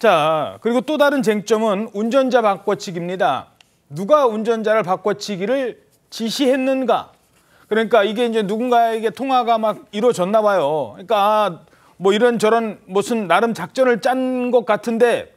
자, 그리고 또 다른 쟁점은 운전자 바꿔치기입니다. 누가 운전자를 바꿔치기를 지시했는가? 그러니까 이게 이제 누군가에게 통화가 막 이루어졌나 봐요. 그러니까 아, 뭐 이런 저런 무슨 나름 작전을 짠 것 같은데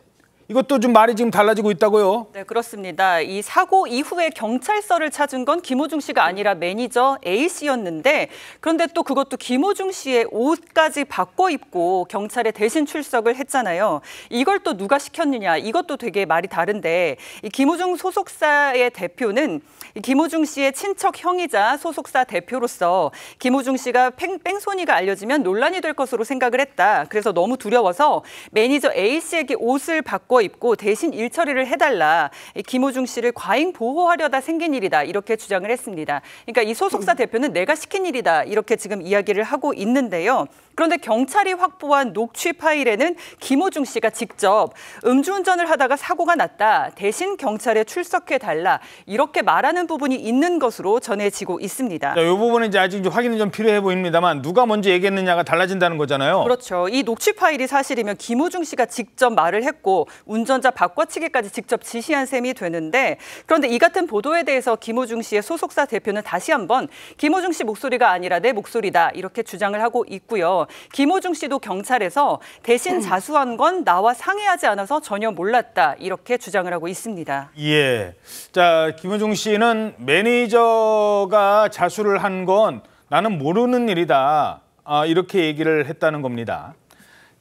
이것도 좀 말이 지금 달라지고 있다고요? 네, 그렇습니다. 이 사고 이후에 경찰서를 찾은 건 김호중 씨가 아니라 매니저 A 씨였는데 그런데 또 그것도 김호중 씨의 옷까지 바꿔 입고 경찰에 대신 출석을 했잖아요. 이걸 또 누가 시켰느냐 이것도 되게 말이 다른데 이 김호중 소속사의 대표는 이 김호중 씨의 친척 형이자 소속사 대표로서 김호중 씨가 뺑, 뺑소니가 알려지면 논란이 될 것으로 생각을 했다. 그래서 너무 두려워서 매니저 A 씨에게 옷을 바꿔 바꿔 입고 대신 일처리를 해달라. 김호중 씨를 과잉 보호하려다 생긴 일이다. 이렇게 주장을 했습니다. 그러니까 이 소속사 대표는 내가 시킨 일이다. 이렇게 지금 이야기를 하고 있는데요. 그런데 경찰이 확보한 녹취 파일에는 김호중 씨가 직접 음주운전을 하다가 사고가 났다. 대신 경찰에 출석해 달라. 이렇게 말하는 부분이 있는 것으로 전해지고 있습니다. 이 부분은 이제 아직 확인이 좀 필요해 보입니다만 누가 먼저 얘기했느냐가 달라진다는 거잖아요. 그렇죠. 이 녹취 파일이 사실이면 김호중 씨가 직접 말을 했고 운전자 바꿔치기까지 직접 지시한 셈이 되는데 그런데 이 같은 보도에 대해서 김호중 씨의 소속사 대표는 다시 한번 김호중 씨 목소리가 아니라 내 목소리다 이렇게 주장을 하고 있고요. 김호중 씨도 경찰에서 대신 음. 자수한 건 나와 상의하지 않아서 전혀 몰랐다 이렇게 주장을 하고 있습니다. 예. 자, 김호중 씨는 매니저가 자수를 한 건 나는 모르는 일이다. 아, 이렇게 얘기를 했다는 겁니다.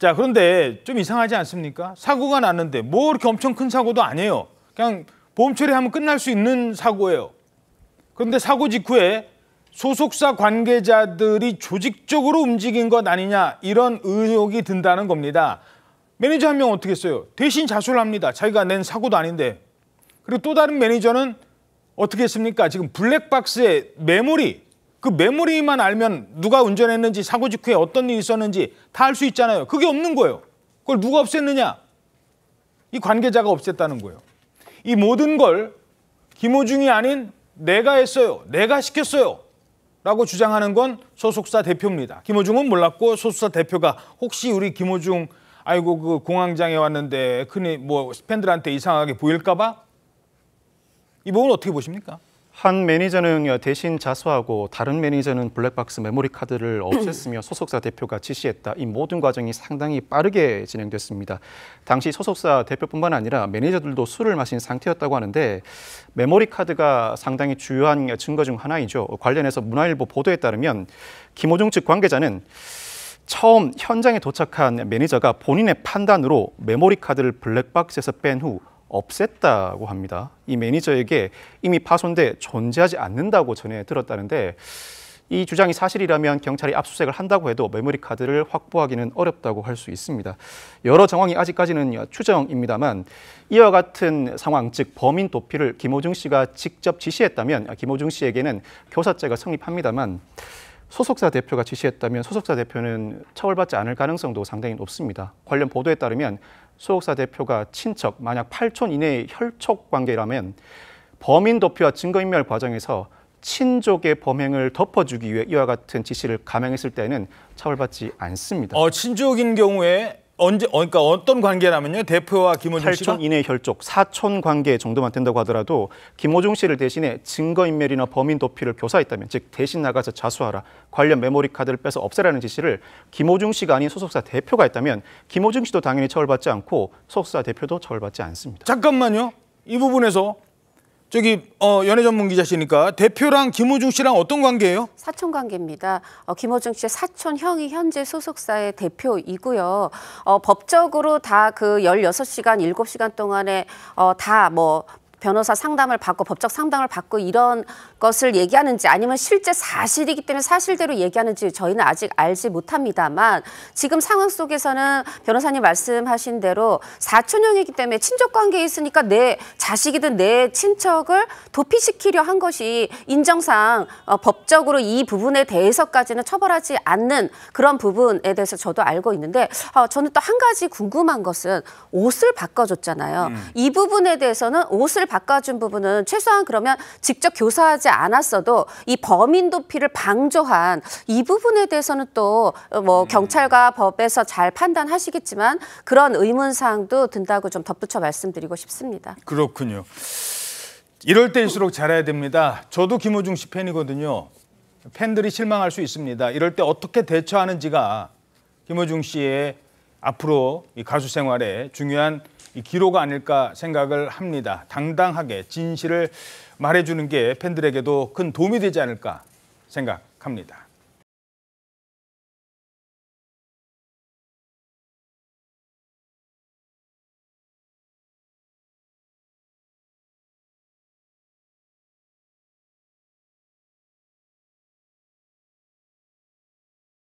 자, 그런데 좀 이상하지 않습니까? 사고가 났는데 뭐 이렇게 엄청 큰 사고도 아니에요. 그냥 보험 처리하면 끝날 수 있는 사고예요. 그런데 사고 직후에 소속사 관계자들이 조직적으로 움직인 것 아니냐 이런 의혹이 든다는 겁니다. 매니저 한 명 어떻게 했어요? 대신 자수를 합니다. 자기가 낸 사고도 아닌데. 그리고 또 다른 매니저는 어떻게 했습니까? 지금 블랙박스에 메모리 그 메모리만 알면 누가 운전했는지 사고 직후에 어떤 일이 있었는지 다 알 수 있잖아요. 그게 없는 거예요. 그걸 누가 없앴느냐? 이 관계자가 없앴다는 거예요. 이 모든 걸 김호중이 아닌 내가 했어요. 내가 시켰어요. 라고 주장하는 건 소속사 대표입니다. 김호중은 몰랐고 소속사 대표가 혹시 우리 김호중 아이고 그 공황장애 왔는데 큰일 뭐 팬들한테 이상하게 보일까 봐이 부분 어떻게 보십니까? 한 매니저는 대신 자수하고 다른 매니저는 블랙박스 메모리 카드를 없앴으며 소속사 대표가 지시했다. 이 모든 과정이 상당히 빠르게 진행됐습니다. 당시 소속사 대표뿐만 아니라 매니저들도 술을 마신 상태였다고 하는데 메모리 카드가 상당히 주요한 증거 중 하나이죠. 관련해서 문화일보 보도에 따르면 김호중 측 관계자는 처음 현장에 도착한 매니저가 본인의 판단으로 메모리 카드를 블랙박스에서 뺀후 없앴다고 합니다. 이 매니저에게 이미 파손돼 존재하지 않는다고 전해 들었다는데 이 주장이 사실이라면 경찰이 압수수색을 한다고 해도 메모리 카드를 확보하기는 어렵다고 할 수 있습니다. 여러 정황이 아직까지는 추정입니다만 이와 같은 상황 즉 범인 도피를 김호중 씨가 직접 지시했다면 아, 김호중 씨에게는 교사죄가 성립합니다만 소속사 대표가 지시했다면 소속사 대표는 처벌받지 않을 가능성도 상당히 높습니다. 관련 보도에 따르면 소속사 대표가 친척, 만약 8촌 이내의 혈족 관계라면 범인 도피와 증거인멸 과정에서 친족의 범행을 덮어주기 위해 이와 같은 지시를 감행했을 때는 처벌받지 않습니다. 어, 친족인 경우에 언제 어, 그러니까 어떤 관계라면요? 대표와 김호중 씨가 8천 이내 혈족, 4촌 관계 정도만 된다고 하더라도 김호중 씨를 대신해 증거인멸이나 범인 도피를 교사했다면 즉 대신 나가서 자수하라, 관련 메모리 카드를 빼서 없애라는 지시를 김호중 씨가 아닌 소속사 대표가 했다면 김호중 씨도 당연히 처벌받지 않고 소속사 대표도 처벌받지 않습니다. 잠깐만요. 이 부분에서 저기 어, 연예 전문 기자시니까 대표랑 김호중 씨랑 어떤 관계예요? 사촌 관계입니다. 어, 김호중 씨의 사촌 형이 현재 소속사의 대표이고요. 어, 법적으로 다 그 16시간, 7시간 동안에 어, 다뭐 변호사 상담을 받고 법적 상담을 받고 이런 것을 얘기하는지 아니면 실제 사실이기 때문에 사실대로 얘기하는지 저희는 아직 알지 못합니다만 지금 상황 속에서는 변호사님 말씀하신 대로 사촌형이기 때문에 친족 관계에 있으니까 내 자식이든 내 친척을 도피시키려 한 것이 인정상 어, 법적으로 이 부분에 대해서까지는 처벌하지 않는 그런 부분에 대해서 저도 알고 있는데 어, 저는 또 한 가지 궁금한 것은 옷을 바꿔줬잖아요. 음. 이 부분에 대해서는 옷을 바꿔준 부분은 최소한 그러면 직접 교사하지 않았어도 이 범인 도피를 방조한 이 부분에 대해서는 또뭐 어, 음. 경찰과 법에서 잘 판단하시겠지만 그런 의문사항도 든다고 좀 덧붙여 말씀드리고 싶습니다. 그렇군요. 이럴 때일수록 잘해야 됩니다. 저도 김호중 씨 팬이거든요. 팬들이 실망할 수 있습니다. 이럴 때 어떻게 대처하는지가 김호중 씨의 앞으로 이 가수 생활에 중요한 기로가 아닐까 생각을 합니다. 당당하게 진실을 말해주는 게 팬들에게도 큰 도움이 되지 않을까 생각합니다.